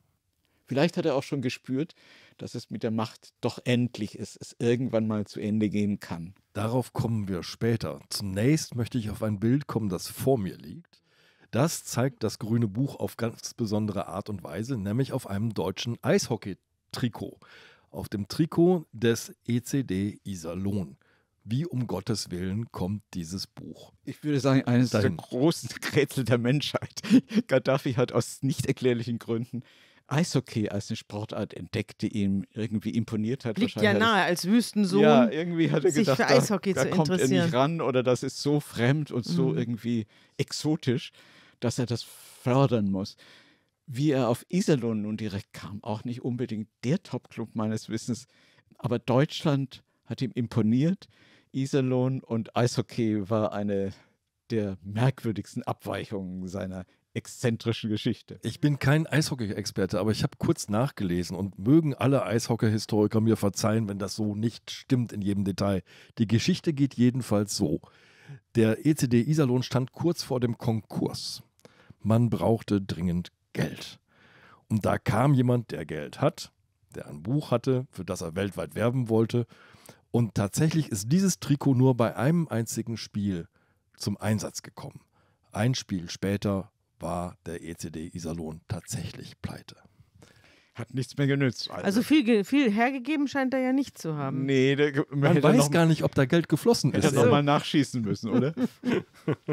Vielleicht hat er auch schon gespürt, dass es mit der Macht doch endlich ist, es irgendwann mal zu Ende gehen kann. Darauf kommen wir später. Zunächst möchte ich auf ein Bild kommen, das vor mir liegt. Das zeigt das grüne Buch auf ganz besondere Art und Weise, nämlich auf einem deutschen Eishockey-Trikot. Auf dem Trikot des ECD Iserlohn. Wie um Gottes Willen kommt dieses Buch? Ich würde sagen, eines dahin. der großen *laughs* Rätsel der Menschheit. *laughs* Gaddafi hat aus nicht erklärlichen Gründen Eishockey als eine Sportart entdeckt, die ihm irgendwie imponiert hat. Liegt ja nahe, als Wüstensohn. Ja, irgendwie hat er sich gedacht, für Eishockey da, zu da kommt interessieren. er nicht ran oder das ist so fremd und so mhm. irgendwie exotisch, dass er das fördern muss. Wie er auf Iserlohn nun direkt kam, auch nicht unbedingt der Top-Club meines Wissens, aber Deutschland hat ihm imponiert. Iserlohn und Eishockey war eine der merkwürdigsten Abweichungen seiner exzentrischen Geschichte. Ich bin kein Eishockey-Experte, aber ich habe kurz nachgelesen und mögen alle Eishockey-Historiker mir verzeihen, wenn das so nicht stimmt in jedem Detail. Die Geschichte geht jedenfalls so. Der ECD Iserlohn stand kurz vor dem Konkurs. Man brauchte dringend Geld. Und da kam jemand, der Geld hat, der ein Buch hatte, für das er weltweit werben wollte und tatsächlich ist dieses Trikot nur bei einem einzigen Spiel zum Einsatz gekommen. Ein Spiel später war der ECD Iserlohn tatsächlich pleite. Hat nichts mehr genützt. Also, also viel, viel hergegeben scheint er ja nicht zu haben. Nee, der, man weiß gar nicht, ob da Geld geflossen hätte ist. Hätte er nochmal nachschießen müssen, oder?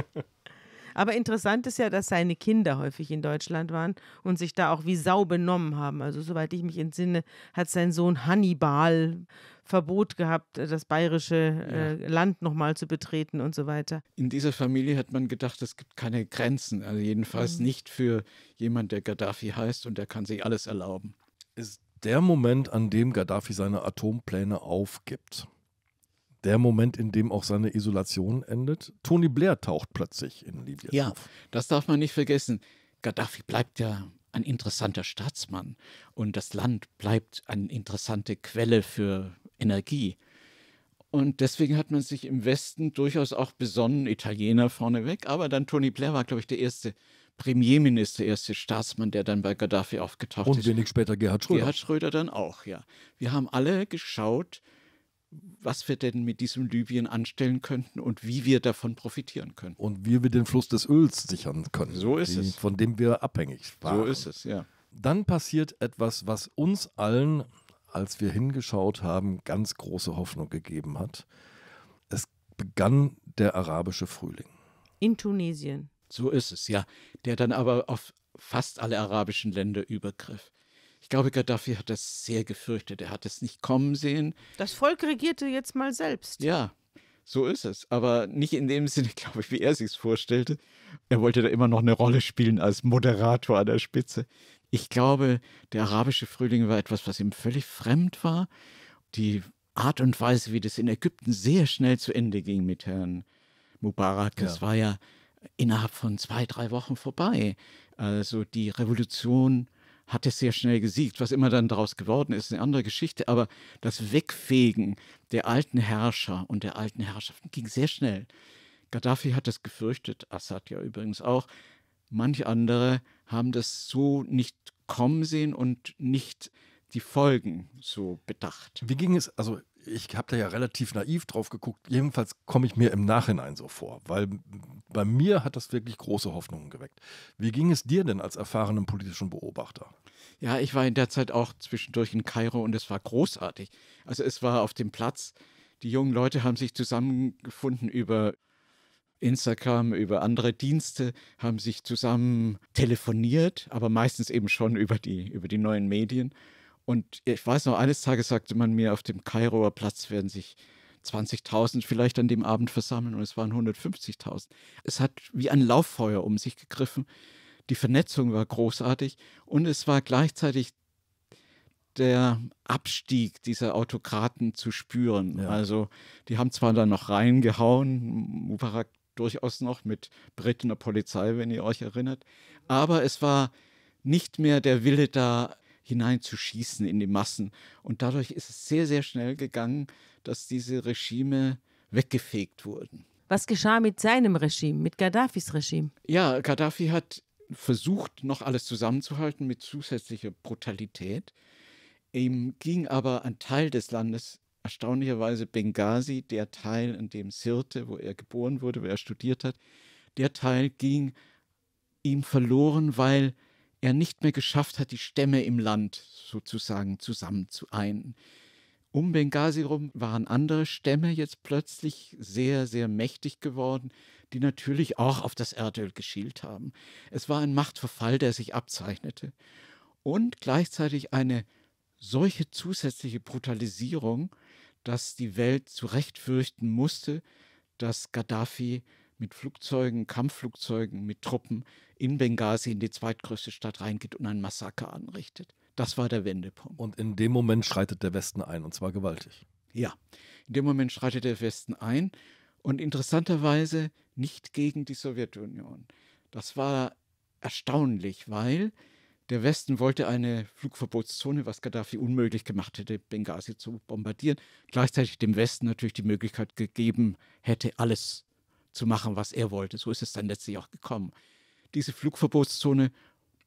*laughs* Aber interessant ist ja, dass seine Kinder häufig in Deutschland waren und sich da auch wie Sau benommen haben. Also soweit ich mich entsinne, hat sein Sohn Hannibal Verbot gehabt, äh, das bayerische äh, ja. Land nochmal zu betreten und so weiter. In dieser Familie hat man gedacht, es gibt keine Grenzen, also jedenfalls mhm. nicht für jemand, der Gaddafi heißt und der kann sich alles erlauben. Ist der Moment, an dem Gaddafi seine Atompläne aufgibt. Der Moment, in dem auch seine Isolation endet. Tony Blair taucht plötzlich in Libyen ja, Ja, das darf man nicht vergessen. Gaddafi bleibt ja ein interessanter Staatsmann und das Land bleibt eine interessante Quelle für Energie. Und deswegen hat man sich im Westen durchaus auch besonnen, Italiener vorneweg, aber dann Tony Blair war, glaube ich, der erste Premierminister, erste Staatsmann, der dann bei Gaddafi aufgetaucht Und ist. Und wenig später Gerhard Schröder. Gerhard Schröder dann auch, ja. Wir haben alle geschaut, was wir denn mit diesem Libyen anstellen könnten und wie wir davon profitieren können. Und wie wir den Fluss des Öls sichern können. So ist den, es. Von dem wir abhängig waren. So ist es, ja. Dann passiert etwas, was uns allen, als wir hingeschaut haben, ganz große Hoffnung gegeben hat. Es begann der arabische Frühling. In Tunesien. So ist es, ja. Der dann aber auf fast alle arabischen Länder übergriff. Ich glaube, Gaddafi hat das sehr gefürchtet. Er hat es nicht kommen sehen. Das Volk regierte jetzt mal selbst. Ja, so ist es. Aber nicht in dem Sinne, *laughs* glaube ich, wie er sich vorstellte. Er wollte da immer noch eine Rolle spielen als Moderator an der Spitze. Ich glaube, der arabische Frühling war etwas, was ihm völlig fremd war. Die Art und Weise, wie das in Ägypten sehr schnell zu Ende ging mit Herrn Mubarak, ja. das war ja innerhalb von zwei, drei Wochen vorbei. Also die Revolution hat es sehr schnell gesiegt. Was immer dann daraus geworden ist, ist eine andere Geschichte. Aber das Wegfegen der alten Herrscher und der alten Herrschaften ging sehr schnell. Gaddafi hat das gefürchtet, Assad ja übrigens auch. Manche andere haben das so nicht kommen sehen und nicht die Folgen so bedacht. Wie ging es, also ich habe da ja relativ naiv drauf geguckt. Jedenfalls komme ich mir im Nachhinein so vor, weil bei mir hat das wirklich große Hoffnungen geweckt. Wie ging es dir denn als erfahrenen politischen Beobachter? Ja, ich war in der Zeit auch zwischendurch in Kairo und es war großartig. Also es war auf dem Platz, die jungen Leute haben sich zusammengefunden über Instagram, über andere Dienste, haben sich zusammen telefoniert, aber meistens eben schon über die, über die neuen Medien und ich weiß noch, eines Tages sagte man mir, auf dem Kairoer Platz werden sich 20.000 vielleicht an dem Abend versammeln und es waren 150.000. Es hat wie ein Lauffeuer um sich gegriffen. Die Vernetzung war großartig und es war gleichzeitig der Abstieg dieser Autokraten zu spüren. Ja. Also die haben zwar da noch reingehauen, Mubarak durchaus noch mit Briten britener Polizei, wenn ihr euch erinnert, aber es war nicht mehr der Wille da, hineinzuschießen in die Massen. Und dadurch ist es sehr, sehr schnell gegangen, dass diese Regime weggefegt wurden. Was geschah mit seinem Regime, mit Gaddafis Regime? Ja, Gaddafi hat versucht, noch alles zusammenzuhalten mit zusätzlicher Brutalität. Ihm ging aber ein Teil des Landes, erstaunlicherweise Benghazi, der Teil, in dem Sirte, wo er geboren wurde, wo er studiert hat, der Teil ging ihm verloren, weil er nicht mehr geschafft hat, die Stämme im Land sozusagen zusammenzueinen. Um Benghazi rum waren andere Stämme jetzt plötzlich sehr, sehr mächtig geworden, die natürlich auch auf das Erdöl geschielt haben. Es war ein Machtverfall, der sich abzeichnete. Und gleichzeitig eine solche zusätzliche Brutalisierung, dass die Welt zu Recht fürchten musste, dass Gaddafi mit Flugzeugen, Kampfflugzeugen, mit Truppen in Benghazi in die zweitgrößte Stadt reingeht und ein Massaker anrichtet. Das war der Wendepunkt. Und in dem Moment schreitet der Westen ein, und zwar gewaltig. Ja, in dem Moment schreitet der Westen ein und interessanterweise nicht gegen die Sowjetunion. Das war erstaunlich, weil der Westen wollte eine Flugverbotszone, was Gaddafi unmöglich gemacht hätte, Benghazi zu bombardieren, gleichzeitig dem Westen natürlich die Möglichkeit gegeben hätte, alles zu machen, was er wollte. So ist es dann letztlich auch gekommen diese Flugverbotszone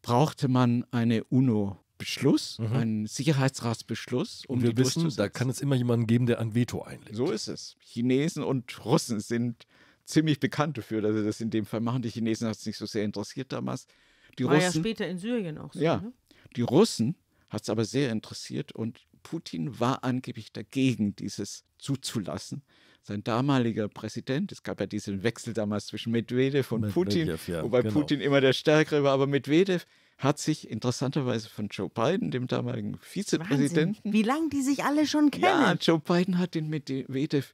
brauchte man eine UNO. Beschluss, mhm. einen Sicherheitsratsbeschluss. Um und wir wissen, da kann es immer jemanden geben, der ein Veto einlegt. So ist es. Chinesen und Russen sind ziemlich bekannt dafür, dass sie das in dem Fall machen. Die Chinesen hat es nicht so sehr interessiert damals. Die War Russen, ja später in Syrien auch so. Ja, ne? die Russen hat es aber sehr interessiert und Putin war angeblich dagegen, dieses zuzulassen sein damaliger Präsident, es gab ja diesen Wechsel damals zwischen Medvedev und Medvedev, Putin, ja, wobei genau. Putin immer der Stärkere war, aber Medvedev hat sich interessanterweise von Joe Biden, dem damaligen Vizepräsidenten. Wahnsinn, wie lange die sich alle schon kennen. Ja, Joe Biden hat den Medvedev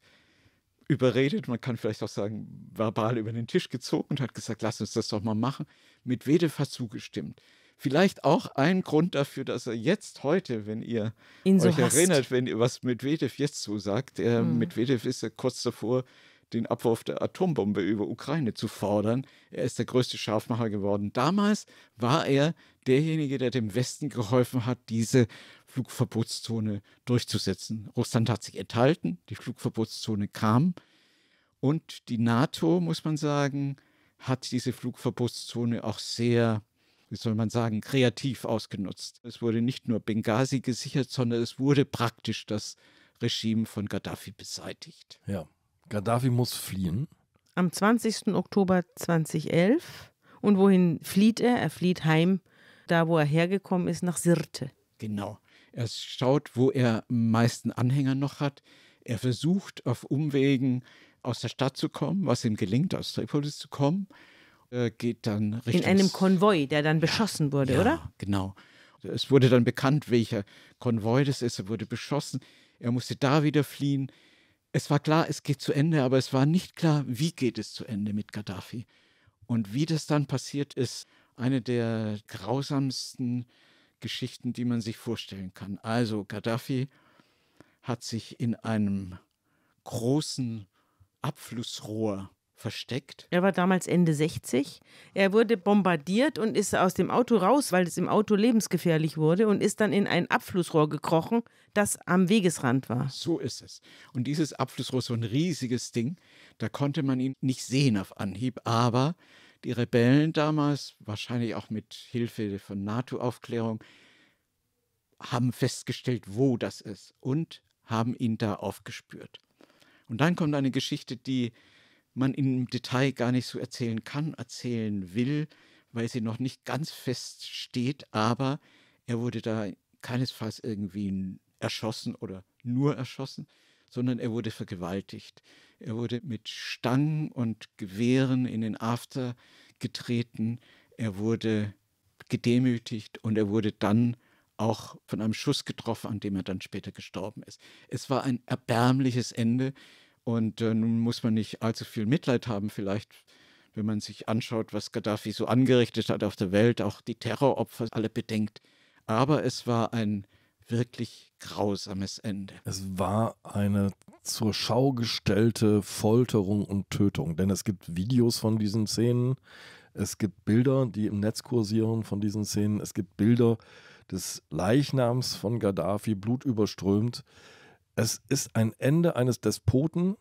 überredet, man kann vielleicht auch sagen, verbal über den Tisch gezogen und hat gesagt, lass uns das doch mal machen. Medvedev hat zugestimmt vielleicht auch ein Grund dafür, dass er jetzt heute, wenn ihr Ihn euch hasst. erinnert, wenn ihr was Medvedev jetzt zusagt, äh, mhm. Medvedev ist ja kurz davor, den Abwurf der Atombombe über Ukraine zu fordern. Er ist der größte Scharfmacher geworden. Damals war er derjenige, der dem Westen geholfen hat, diese Flugverbotszone durchzusetzen. Russland hat sich enthalten, die Flugverbotszone kam und die NATO, muss man sagen, hat diese Flugverbotszone auch sehr wie soll man sagen, kreativ ausgenutzt. Es wurde nicht nur Benghazi gesichert, sondern es wurde praktisch das Regime von Gaddafi beseitigt. Ja, Gaddafi muss fliehen. Am 20. Oktober 2011. Und wohin flieht er? Er flieht heim, da wo er hergekommen ist, nach Sirte. Genau. Er schaut, wo er am meisten Anhänger noch hat. Er versucht auf Umwegen aus der Stadt zu kommen, was ihm gelingt, aus Tripolis zu kommen. Äh, geht dann Richtung. In einem Konvoi, der dann beschossen wurde, ja, oder? Genau. Es wurde dann bekannt, welcher Konvoi das ist. Er wurde beschossen. Er musste da wieder fliehen. Es war klar, es geht zu Ende, aber es war nicht klar, wie geht es zu Ende mit Gaddafi. Und wie das dann passiert ist, eine der grausamsten Geschichten, die man sich vorstellen kann. Also Gaddafi hat sich in einem großen Abflussrohr versteckt? Er war damals Ende 60. Er wurde bombardiert und ist aus dem Auto raus, weil es im Auto lebensgefährlich wurde und ist dann in ein Abflussrohr gekrochen, das am Wegesrand war. So ist es. Und dieses Abflussrohr, so ein riesiges Ding, da konnte man ihn nicht sehen auf Anhieb, aber die Rebellen damals, wahrscheinlich auch mit Hilfe von NATO-Aufklärung, haben festgestellt, wo das ist und haben ihn da aufgespürt. Und dann kommt eine Geschichte, die man im Detail gar nicht so erzählen kann, erzählen will, weil sie noch nicht ganz fest steht, aber er wurde da keinesfalls irgendwie erschossen oder nur erschossen, sondern er wurde vergewaltigt. Er wurde mit Stangen und Gewehren in den After getreten, er wurde gedemütigt und er wurde dann auch von einem Schuss getroffen, an dem er dann später gestorben ist. Es war ein erbärmliches Ende, und äh, nun muss man nicht allzu viel Mitleid haben, vielleicht, wenn man sich anschaut, was Gaddafi so angerichtet hat auf der Welt, auch die Terroropfer alle bedenkt. Aber es war ein wirklich grausames Ende. Es war eine zur Schau gestellte Folterung und Tötung, denn es gibt Videos von diesen Szenen, es gibt Bilder, die im Netz kursieren von diesen Szenen, es gibt Bilder des Leichnams von Gaddafi, blutüberströmt es ist ein Ende eines Despoten,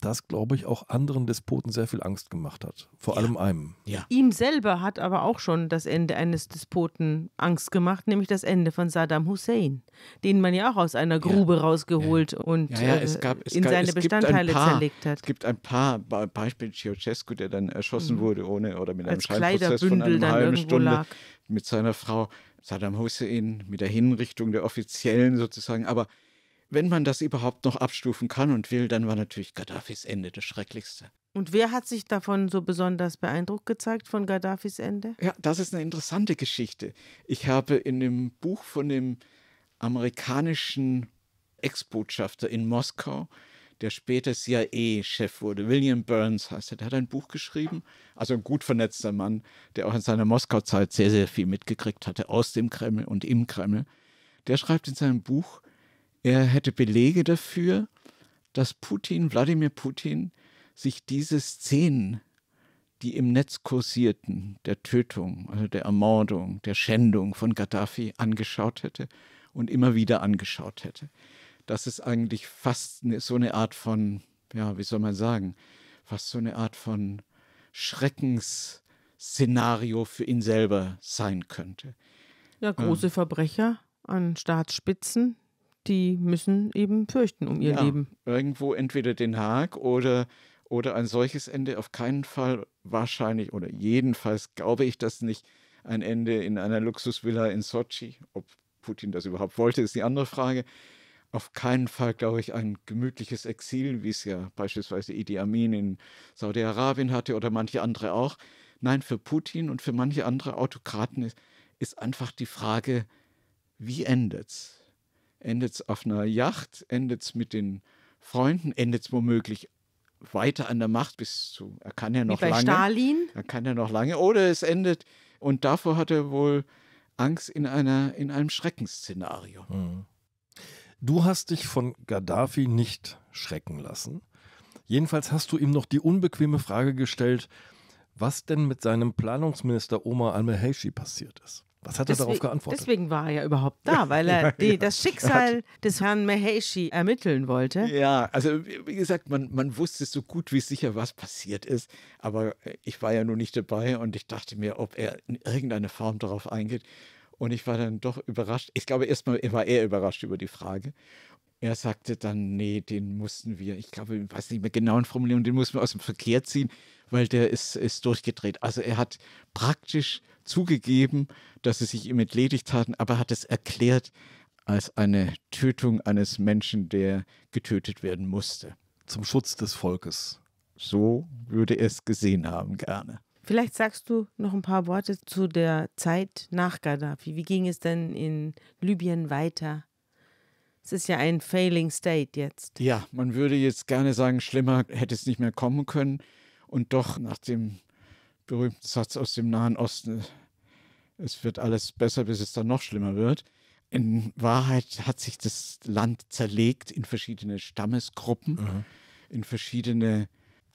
das, glaube ich, auch anderen Despoten sehr viel Angst gemacht hat. Vor ja. allem einem. Ja. Ihm selber hat aber auch schon das Ende eines Despoten Angst gemacht, nämlich das Ende von Saddam Hussein, den man ja auch aus einer Grube ja. rausgeholt und es äh, gab, es in gab, seine Bestandteile paar, zerlegt hat. Es gibt ein paar Beispiele, Ceausescu, der dann erschossen mhm. wurde, ohne oder mit einem Als Scheinprozess von einer halben Stunde lag. mit seiner Frau, Saddam Hussein, mit der Hinrichtung der Offiziellen sozusagen, aber wenn man das überhaupt noch abstufen kann und will, dann war natürlich Gaddafis Ende das Schrecklichste. Und wer hat sich davon so besonders beeindruckt gezeigt von Gaddafis Ende? Ja, das ist eine interessante Geschichte. Ich habe in dem Buch von dem amerikanischen Ex-Botschafter in Moskau, der später CIA-Chef wurde, William Burns heißt er, der hat ein Buch geschrieben, also ein gut vernetzter Mann, der auch in seiner Moskau-Zeit sehr, sehr viel mitgekriegt hatte aus dem Kreml und im Kreml. Der schreibt in seinem Buch, er hätte Belege dafür, dass Putin, Wladimir Putin, sich diese Szenen, die im Netz kursierten, der Tötung, also der Ermordung, der Schändung von Gaddafi angeschaut hätte und immer wieder angeschaut hätte. Das ist eigentlich fast ne, so eine Art von, ja, wie soll man sagen, fast so eine Art von Schreckensszenario für ihn selber sein könnte. Ja, große ähm, Verbrecher an Staatsspitzen, die müssen eben fürchten um ihr ja, Leben. Irgendwo entweder Den Haag oder, oder ein solches Ende auf keinen Fall wahrscheinlich oder jedenfalls glaube ich das nicht. Ein Ende in einer Luxusvilla in Sochi. Ob Putin das überhaupt wollte, ist die andere Frage. Auf keinen Fall, glaube ich, ein gemütliches Exil, wie es ja beispielsweise Idi Amin in Saudi-Arabien hatte oder manche andere auch. Nein, für Putin und für manche andere Autokraten ist, ist einfach die Frage, wie endet's? endet es auf einer Yacht, endet es mit den Freunden, endet es womöglich weiter an der Macht bis zu, er kann ja noch Wie bei lange. Stalin? Er kann ja noch lange. Oder es endet, und davor hat er wohl Angst in, einer, in einem Schreckensszenario. Mhm. Du hast dich von Gaddafi nicht schrecken lassen. Jedenfalls hast du ihm noch die unbequeme Frage gestellt, was denn mit seinem Planungsminister Omar al-Meheshi passiert ist. Was hat er deswegen, darauf geantwortet? Deswegen war er ja überhaupt *laughs* da, weil er ja, die, ja. Genau. das Schicksal des Herrn Meheshi ermitteln wollte. Ja, also wie gesagt, man, man wusste so gut wie sicher, was passiert ist, aber ich war ja nur nicht dabei und ich dachte mir, ob er in irgendeiner Form darauf eingeht. Und ich war dann doch überrascht. Ich glaube, erstmal war er überrascht über die Frage. Er sagte dann, nee, den mussten wir, ich glaube, ich weiß nicht mehr genau in Formulierung, den mussten wir aus dem Verkehr ziehen, weil der ist, ist durchgedreht. Also er hat praktisch zugegeben, dass sie sich ihm entledigt hatten, aber hat es erklärt als eine Tötung eines Menschen, der getötet werden musste. Zum Schutz des Volkes. So würde er es gesehen haben, gerne. Vielleicht sagst du noch ein paar Worte zu der Zeit nach Gaddafi. Wie ging es denn in Libyen weiter? Es ist ja ein Failing State jetzt. Ja, man würde jetzt gerne sagen, schlimmer hätte es nicht mehr kommen können und doch nach dem berühmten Satz aus dem Nahen Osten, es wird alles besser, bis es dann noch schlimmer wird. In Wahrheit hat sich das Land zerlegt in verschiedene Stammesgruppen, mhm. in verschiedene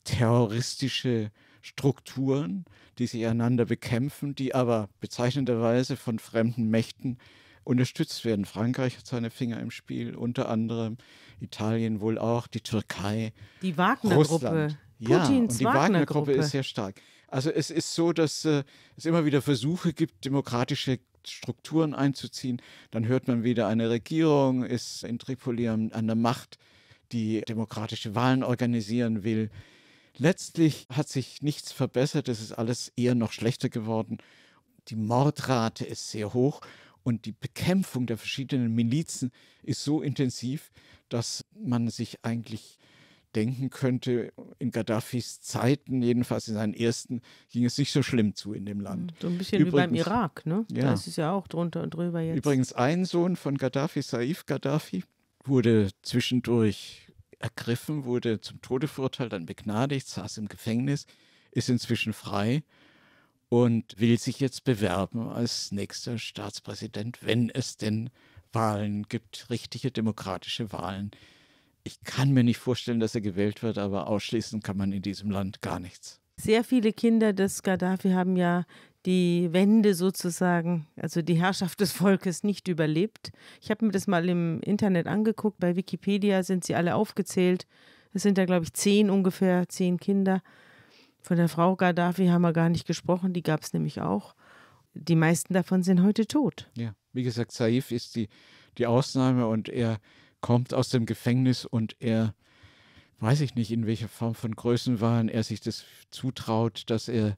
terroristische Strukturen, die sich einander bekämpfen, die aber bezeichnenderweise von fremden Mächten unterstützt werden. Frankreich hat seine Finger im Spiel, unter anderem Italien wohl auch, die Türkei. Die Wagner-Gruppe, Putins ja, und die Wagner-Gruppe Wagner ist sehr stark. Also es ist so, dass äh, es immer wieder Versuche gibt, demokratische Strukturen einzuziehen. Dann hört man wieder, eine Regierung ist in Tripoli an, an der Macht, die demokratische Wahlen organisieren will. Letztlich hat sich nichts verbessert, es ist alles eher noch schlechter geworden. Die Mordrate ist sehr hoch und die Bekämpfung der verschiedenen Milizen ist so intensiv, dass man sich eigentlich denken könnte, in Gaddafis Zeiten, jedenfalls in seinen ersten, ging es nicht so schlimm zu in dem Land. So ein bisschen Übrigens, wie beim Irak, ne? Ja. Da ist es ja auch drunter und drüber jetzt. Übrigens, ein Sohn von Gaddafi, Saif Gaddafi, wurde zwischendurch ergriffen, wurde zum Tode verurteilt, dann begnadigt, saß im Gefängnis, ist inzwischen frei und will sich jetzt bewerben als nächster Staatspräsident, wenn es denn Wahlen gibt, richtige demokratische Wahlen ich kann mir nicht vorstellen, dass er gewählt wird, aber ausschließen kann man in diesem Land gar nichts. Sehr viele Kinder des Gaddafi haben ja die Wende sozusagen, also die Herrschaft des Volkes nicht überlebt. Ich habe mir das mal im Internet angeguckt, bei Wikipedia sind sie alle aufgezählt. Es sind da, glaube ich, zehn ungefähr, zehn Kinder. Von der Frau Gaddafi haben wir gar nicht gesprochen, die gab es nämlich auch. Die meisten davon sind heute tot. Ja, wie gesagt, Saif ist die, die Ausnahme und er kommt aus dem Gefängnis und er, weiß ich nicht, in welcher Form von Größenwahn er sich das zutraut, dass er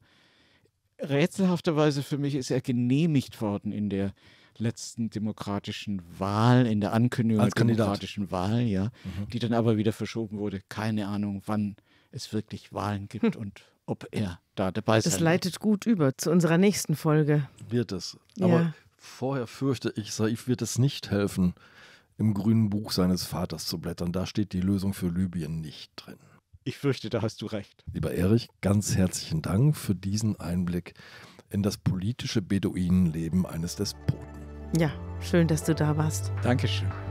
rätselhafterweise für mich ist er genehmigt worden in der letzten demokratischen Wahl, in der Ankündigung der demokratischen Wahl, ja, mhm. die dann aber wieder verschoben wurde. Keine Ahnung, wann es wirklich Wahlen *laughs* gibt hm. und ob er da dabei ist. Das leitet wird. gut über zu unserer nächsten Folge. Wird es. Aber ja. vorher fürchte ich, Saif wird es nicht helfen, im grünen Buch seines Vaters zu blättern. Da steht die Lösung für Libyen nicht drin. Ich fürchte, da hast du recht. Lieber Erich, ganz herzlichen Dank für diesen Einblick in das politische Beduinenleben eines Despoten. Ja, schön, dass du da warst. Dankeschön.